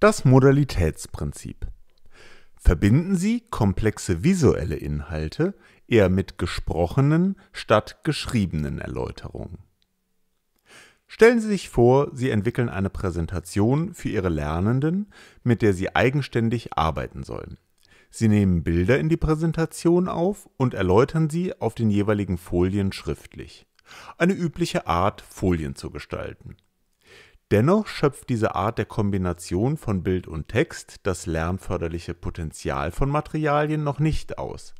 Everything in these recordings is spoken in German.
Das Modalitätsprinzip. Verbinden Sie komplexe visuelle Inhalte eher mit gesprochenen statt geschriebenen Erläuterungen. Stellen Sie sich vor, Sie entwickeln eine Präsentation für Ihre Lernenden, mit der Sie eigenständig arbeiten sollen. Sie nehmen Bilder in die Präsentation auf und erläutern sie auf den jeweiligen Folien schriftlich. Eine übliche Art, Folien zu gestalten. Dennoch schöpft diese Art der Kombination von Bild und Text das lernförderliche Potenzial von Materialien noch nicht aus.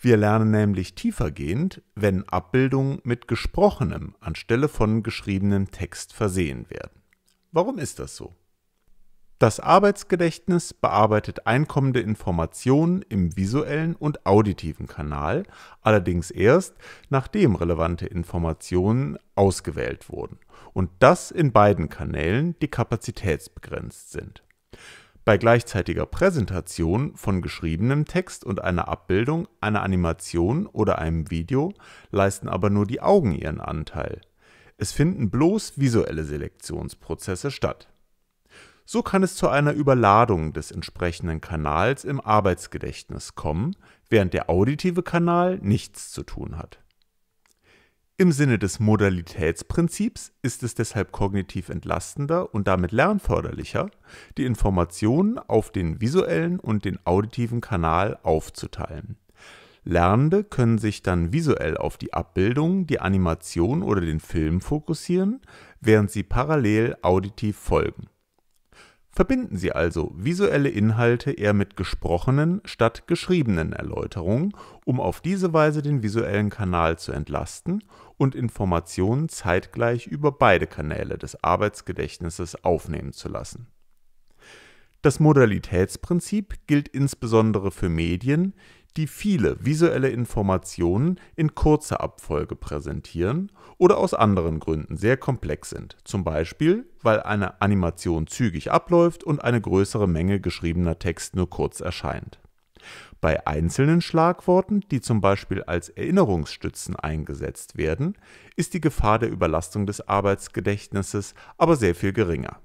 Wir lernen nämlich tiefergehend, wenn Abbildungen mit gesprochenem anstelle von geschriebenem Text versehen werden. Warum ist das so? Das Arbeitsgedächtnis bearbeitet einkommende Informationen im visuellen und auditiven Kanal, allerdings erst, nachdem relevante Informationen ausgewählt wurden und das in beiden Kanälen, die kapazitätsbegrenzt sind. Bei gleichzeitiger Präsentation von geschriebenem Text und einer Abbildung, einer Animation oder einem Video leisten aber nur die Augen ihren Anteil. Es finden bloß visuelle Selektionsprozesse statt so kann es zu einer Überladung des entsprechenden Kanals im Arbeitsgedächtnis kommen, während der auditive Kanal nichts zu tun hat. Im Sinne des Modalitätsprinzips ist es deshalb kognitiv entlastender und damit lernförderlicher, die Informationen auf den visuellen und den auditiven Kanal aufzuteilen. Lernende können sich dann visuell auf die Abbildung, die Animation oder den Film fokussieren, während sie parallel auditiv folgen. Verbinden Sie also visuelle Inhalte eher mit gesprochenen statt geschriebenen Erläuterungen, um auf diese Weise den visuellen Kanal zu entlasten und Informationen zeitgleich über beide Kanäle des Arbeitsgedächtnisses aufnehmen zu lassen. Das Modalitätsprinzip gilt insbesondere für Medien, die viele visuelle Informationen in kurzer Abfolge präsentieren oder aus anderen Gründen sehr komplex sind, zum Beispiel weil eine Animation zügig abläuft und eine größere Menge geschriebener Text nur kurz erscheint. Bei einzelnen Schlagworten, die zum Beispiel als Erinnerungsstützen eingesetzt werden, ist die Gefahr der Überlastung des Arbeitsgedächtnisses aber sehr viel geringer